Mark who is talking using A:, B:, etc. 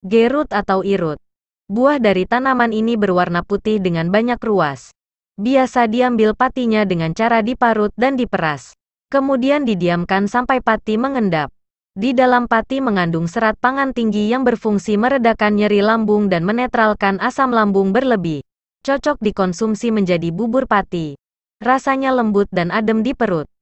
A: Gerut atau irut. Buah dari tanaman ini berwarna putih dengan banyak ruas. Biasa diambil patinya dengan cara diparut dan diperas. Kemudian didiamkan sampai pati mengendap. Di dalam pati mengandung serat pangan tinggi yang berfungsi meredakan nyeri lambung dan menetralkan asam lambung berlebih. Cocok dikonsumsi menjadi bubur pati. Rasanya lembut dan adem di perut.